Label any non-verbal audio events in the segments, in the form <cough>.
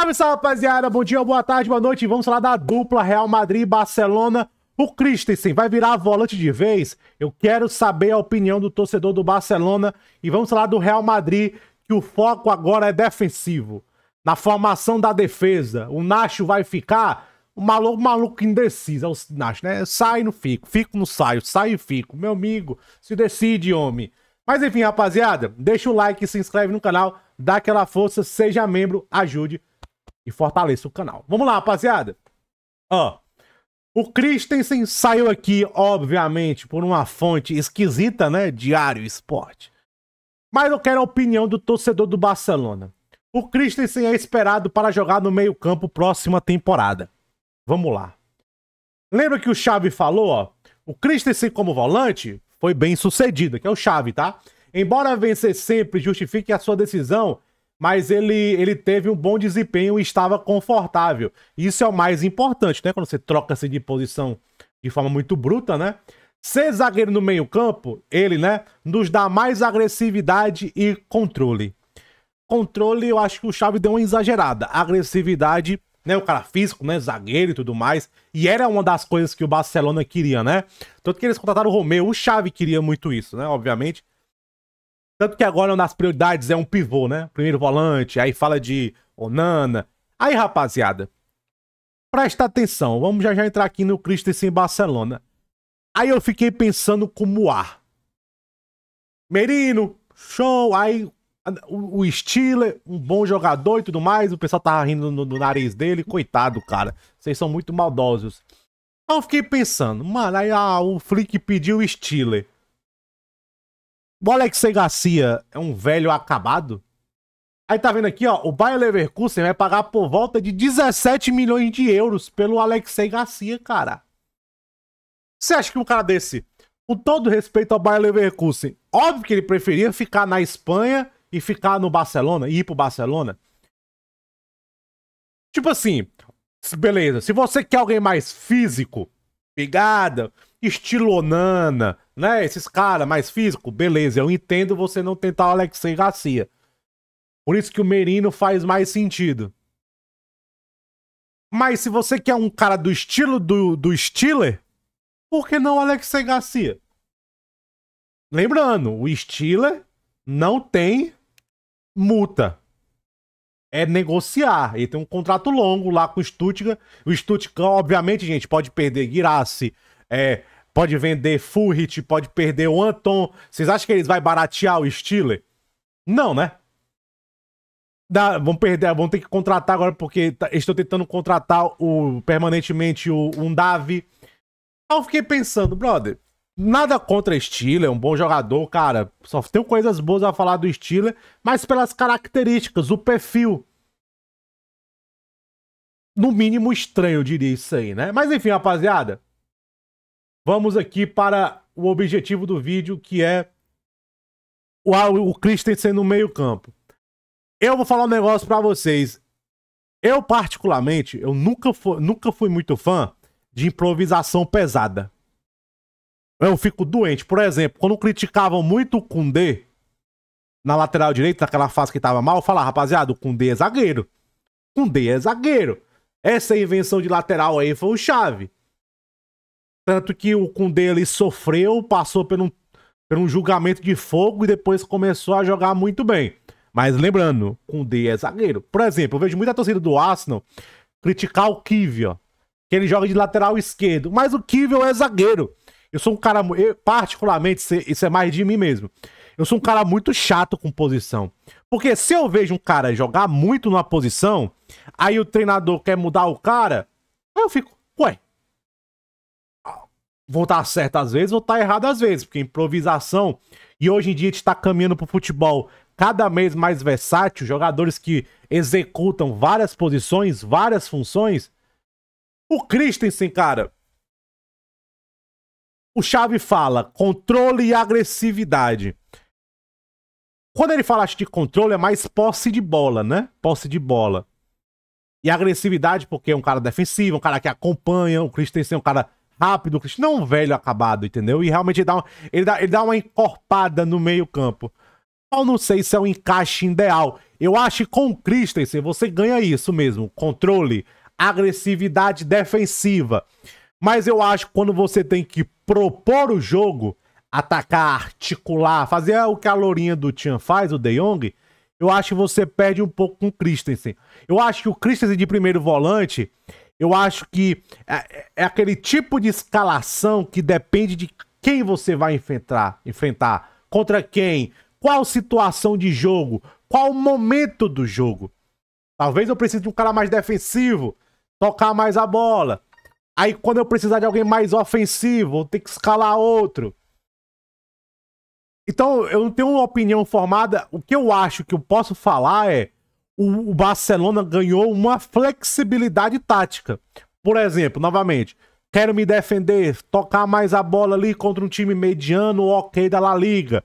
Salve, salve, rapaziada. Bom dia, boa tarde, boa noite. Vamos falar da dupla Real Madrid e Barcelona. O Christensen vai virar volante de vez? Eu quero saber a opinião do torcedor do Barcelona. E vamos falar do Real Madrid, que o foco agora é defensivo. Na formação da defesa, o Nacho vai ficar? O maluco, maluco indeciso, é o Nacho, né? Sai, não fico, fico, não saio, saio e fico. Meu amigo, se decide, homem. Mas enfim, rapaziada, deixa o like, se inscreve no canal, dá aquela força, seja membro, ajude e fortaleça o canal. Vamos lá, rapaziada. Ó, o Christensen saiu aqui, obviamente, por uma fonte esquisita, né? Diário Esporte. Mas eu quero a opinião do torcedor do Barcelona. O Christensen é esperado para jogar no meio-campo próxima temporada. Vamos lá. Lembra que o Xavi falou, ó? O Christensen como volante foi bem sucedido, que é o Xavi, tá? Embora vencer sempre justifique a sua decisão, mas ele, ele teve um bom desempenho e estava confortável. Isso é o mais importante, né? Quando você troca assim de posição de forma muito bruta, né? Ser zagueiro no meio-campo, ele, né, nos dá mais agressividade e controle. Controle, eu acho que o Chave deu uma exagerada. Agressividade, né, o cara físico, né, zagueiro e tudo mais. E era uma das coisas que o Barcelona queria, né? Tanto que eles contrataram o Romeu, o Chave queria muito isso, né, obviamente. Tanto que agora nas prioridades é um pivô, né? Primeiro volante, aí fala de Onana. Aí, rapaziada, presta atenção. Vamos já já entrar aqui no Christensen Barcelona. Aí eu fiquei pensando como ar. Merino, show, aí o, Stiller, um bom jogador e tudo mais. O pessoal tava rindo no, no nariz dele. Coitado, cara. Vocês são muito maldosos. Aí eu fiquei pensando, mano, aí ah, o Flick pediu o Stiller. O Alexei Garcia é um velho acabado. Aí tá vendo aqui, ó, o Bayern Leverkusen vai pagar por volta de 17 milhões de euros pelo Alexei Garcia, cara. Você acha que um cara desse, com todo respeito ao Bayern Leverkusen, óbvio que ele preferia ficar na Espanha e ficar no Barcelona, e ir pro Barcelona? Tipo assim, beleza, se você quer alguém mais físico, pegada, estilo né? Esses caras mais físico, beleza, eu entendo você não tentar o Alexei Garcia. Por isso que o Merino faz mais sentido. Mas se você quer um cara do estilo do, do Stiller por que não Alexei Garcia? Lembrando, o Stiller não tem multa. É negociar. Ele tem um contrato longo lá com o Stuttgart. O Stuttgart, obviamente, gente, pode perder Girassi, é, pode vender Furrit, pode perder o Anton. Vocês acham que eles vão baratear o Steeler? Não, né? Dá, vão perder, vão ter que contratar agora, porque tá, estou tentando contratar o, permanentemente o, um Davi. Aí eu fiquei pensando, brother, nada contra Steeler, é um bom jogador, cara. Só tem coisas boas a falar do Steeler, mas pelas características, o perfil. No mínimo estranho, eu diria isso aí, né? Mas enfim, rapaziada, Vamos aqui para o objetivo do vídeo, que é o, o Christensen no meio-campo. Eu vou falar um negócio para vocês. Eu, particularmente, eu nunca, fui, nunca fui muito fã de improvisação pesada. Eu fico doente. Por exemplo, quando criticavam muito o Kundê na lateral direita, naquela fase que tava mal, eu falava, rapaziada, o Kundê é zagueiro. Kundê é zagueiro. Essa invenção de lateral aí foi o chave. Tanto que o Kunde ali sofreu, passou por um, por um julgamento de fogo e depois começou a jogar muito bem. Mas lembrando, Kunde é zagueiro. Por exemplo, eu vejo muita torcida do Arsenal criticar o Kivio, que ele joga de lateral esquerdo. Mas o Kivio é zagueiro. Eu sou um cara, eu, particularmente, isso é mais de mim mesmo. Eu sou um cara muito chato com posição. Porque se eu vejo um cara jogar muito numa posição, aí o treinador quer mudar o cara, aí eu fico, ué, vão estar tá certas às vezes, vão estar tá erradas às vezes, porque improvisação e hoje em dia a gente está caminhando para o futebol cada vez mais versátil, jogadores que executam várias posições, várias funções. O Christensen, cara, o Chave fala controle e agressividade. Quando ele fala de controle, é mais posse de bola, né? Posse de bola. E agressividade, porque é um cara defensivo, um cara que acompanha. O Christensen é um cara rápido, Não um velho acabado, entendeu? E realmente ele dá, uma, ele dá, ele dá uma encorpada no meio-campo. Eu não sei se é o um encaixe ideal. Eu acho que com o Christensen você ganha isso mesmo: controle, agressividade defensiva. Mas eu acho que quando você tem que propor o jogo, atacar, articular, fazer o que a lourinha do Tian faz, o De Jong, eu acho que você perde um pouco com o Christensen. Eu acho que o Christensen de primeiro volante, eu acho que é, é aquele tipo de escalação que depende de quem você vai enfrentar, enfrentar, contra quem, qual situação de jogo, qual momento do jogo. Talvez eu precise de um cara mais defensivo, tocar mais a bola. Aí quando eu precisar de alguém mais ofensivo, vou ter que escalar outro. Então, eu não tenho uma opinião formada. O que eu acho que eu posso falar é o, o Barcelona ganhou uma flexibilidade tática. Por exemplo, novamente, quero me defender, tocar mais a bola ali contra um time mediano, ok, da La Liga,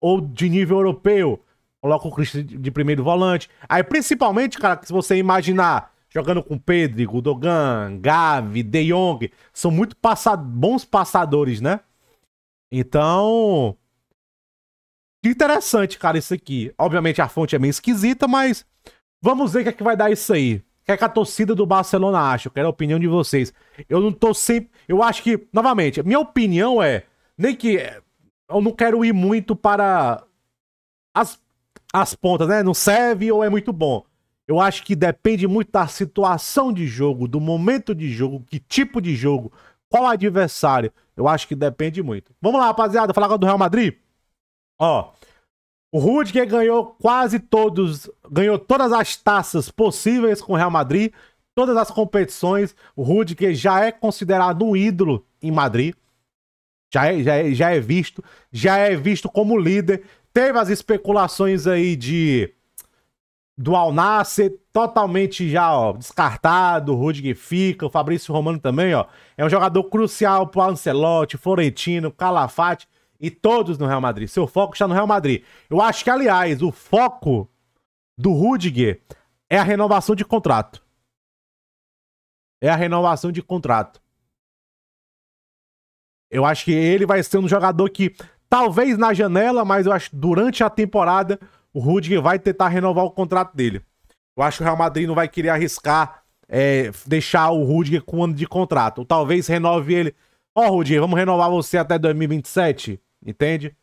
ou de nível europeu. Coloca o Cristo de primeiro volante. Aí, principalmente, cara, se você imaginar jogando com Pedro, Gudogan, Gavi, De Jong, são muito passa bons passadores, né? Então, que interessante, cara, isso aqui. Obviamente a fonte é meio esquisita, mas Vamos ver o que, é que vai dar isso aí. O que, é que a torcida do Barcelona acha? Eu quero a opinião de vocês. Eu não tô sempre. Eu acho que, novamente, minha opinião é. Nem que. Eu não quero ir muito para as, as pontas, né? Não serve ou é muito bom. Eu acho que depende muito da situação de jogo, do momento de jogo, que tipo de jogo, qual adversário. Eu acho que depende muito. Vamos lá, rapaziada, falar agora do Real Madrid. Ó, o Rudiger ganhou quase todos, ganhou todas as taças possíveis com o Real Madrid, todas as competições. O Rudiger já é considerado um ídolo em Madrid. Já é, já, é, já é visto, já é visto como líder. Teve as especulações aí de do Alnasser, totalmente já ó, descartado, o Rudiger fica, o Fabrício Romano também, ó. É um jogador crucial pro Ancelotti, Florentino, Calafate e todos no Real Madrid. Seu foco está no Real Madrid. Eu acho que, aliás, o foco do Rudiger é a renovação de contrato. É a renovação de contrato. Eu acho que ele vai ser um jogador que, talvez na janela, mas eu acho que durante a temporada, o Rudiger vai tentar renovar o contrato dele. Eu acho que o Real Madrid não vai querer arriscar é, deixar o Rudiger com um ano de contrato. Ou talvez renove ele Ó, oh, Rudinho, vamos renovar você até 2027, entende?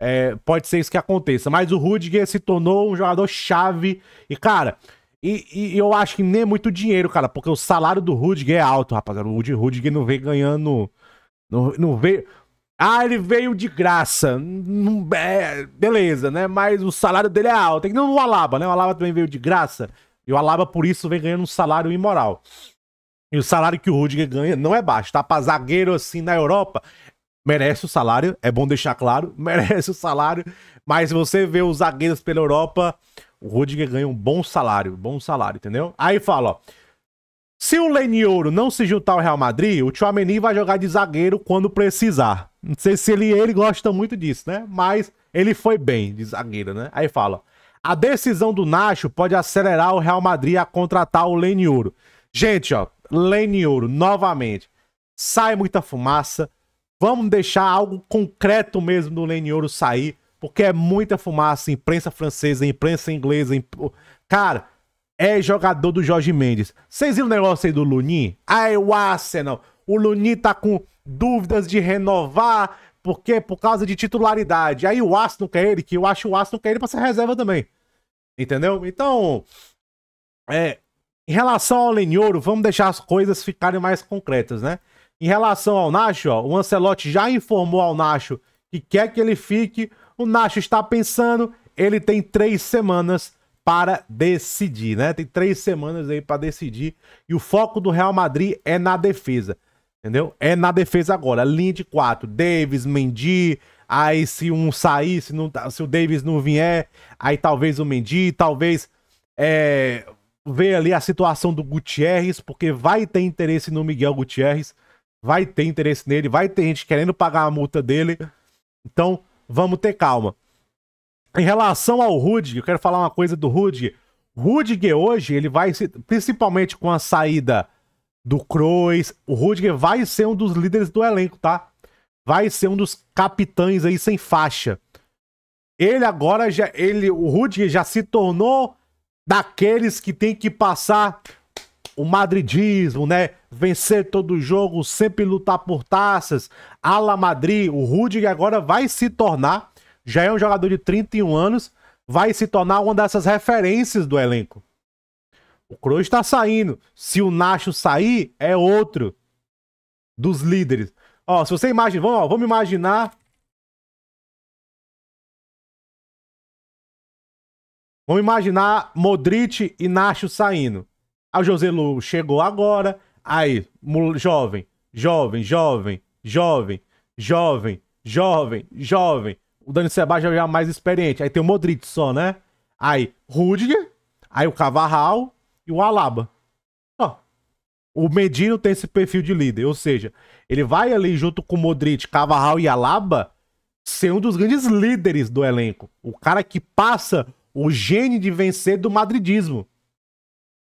É, pode ser isso que aconteça. Mas o Rudiger se tornou um jogador chave. E, cara, e, e, eu acho que nem é muito dinheiro, cara, porque o salário do Rudiger é alto, rapaziada. O Rudiger não vem ganhando. Não, não veio. Ah, ele veio de graça. Não, é, beleza, né? Mas o salário dele é alto. Tem que não o Alaba, né? O Alaba também veio de graça. E o Alaba, por isso, vem ganhando um salário imoral. E o salário que o Rudiger ganha não é baixo, tá? Pra zagueiro assim na Europa, merece o salário, é bom deixar claro, <laughs> merece o salário, mas você vê os zagueiros pela Europa, o Rudiger ganha um bom salário, bom salário, entendeu? Aí fala, ó, se o Lenioro não se juntar ao Real Madrid, o Tchouameni vai jogar de zagueiro quando precisar. Não sei se ele, ele gosta muito disso, né? Mas ele foi bem de zagueiro, né? Aí fala, a decisão do Nacho pode acelerar o Real Madrid a contratar o Lenioro. Gente, ó, ouro novamente. Sai muita fumaça. Vamos deixar algo concreto mesmo do ouro sair, porque é muita fumaça. Imprensa francesa, imprensa inglesa. Imp... Cara, é jogador do Jorge Mendes. Vocês viram o negócio aí do Lunin? Aí o Arsenal. O Lunin tá com dúvidas de renovar, porque por causa de titularidade. Aí o Arsenal quer ele, que eu acho o Arsenal quer ele pra ser reserva também. Entendeu? Então, é, em relação ao Lenhoro, vamos deixar as coisas ficarem mais concretas, né? Em relação ao Nacho, ó, o Ancelotti já informou ao Nacho que quer que ele fique. O Nacho está pensando, ele tem três semanas para decidir, né? Tem três semanas aí para decidir. E o foco do Real Madrid é na defesa, entendeu? É na defesa agora. Linha de quatro: Davis, Mendy. Aí se um sair, se, não, tá, se o Davis não vier, aí talvez o Mendy, talvez é, ver ali a situação do Gutierrez, porque vai ter interesse no Miguel Gutierrez, vai ter interesse nele, vai ter gente querendo pagar a multa dele. Então, vamos ter calma. Em relação ao Rudy, eu quero falar uma coisa do Rudy. Rudiger hoje, ele vai se, principalmente com a saída do Kroos, o Rudiger vai ser um dos líderes do elenco, tá? Vai ser um dos capitães aí sem faixa. Ele agora já, ele, o Rudiger já se tornou daqueles que tem que passar o madridismo, né? Vencer todo jogo, sempre lutar por taças. Ala Madrid, o Rudiger agora vai se tornar, já é um jogador de 31 anos, vai se tornar uma dessas referências do elenco. O Kroos está saindo. Se o Nacho sair, é outro dos líderes. Ó, se você imagina, vamos, ó, vamos imaginar Vamos imaginar Modric e Nacho saindo. Aí o José Lu chegou agora. Aí, jovem, jovem, jovem, jovem, jovem, jovem, jovem. O Dani Sebastião já é mais experiente. Aí tem o Modric só, né? Aí Rudiger, aí o Cavarral e o Alaba. Ó. O Medino tem esse perfil de líder, ou seja, ele vai ali junto com o Modric, Cavarral e Alaba ser um dos grandes líderes do elenco. O cara que passa o gene de vencer do madridismo.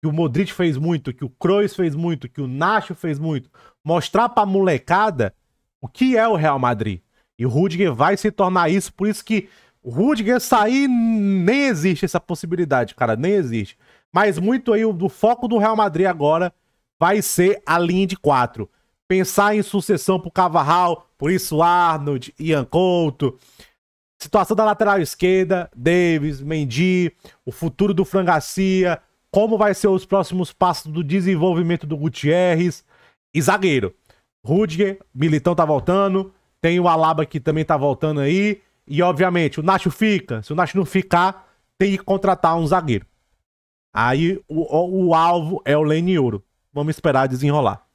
Que o Modric fez muito, que o Kroos fez muito, que o Nacho fez muito. Mostrar pra molecada o que é o Real Madrid. E o Rudiger vai se tornar isso, por isso que o Rudiger sair nem existe essa possibilidade, cara, nem existe. Mas muito aí o foco do Real Madrid agora vai ser a linha de quatro. Pensar em sucessão pro Cavarral, por isso Arnold, Ian Couto, Situação da lateral esquerda, Davis, Mendy, o futuro do Frangacia, como vai ser os próximos passos do desenvolvimento do Gutierrez e zagueiro. Rudiger, Militão tá voltando, tem o Alaba que também tá voltando aí, e obviamente o Nacho fica, se o Nacho não ficar, tem que contratar um zagueiro. Aí o, o, o alvo é o Lane Ouro. Vamos esperar desenrolar.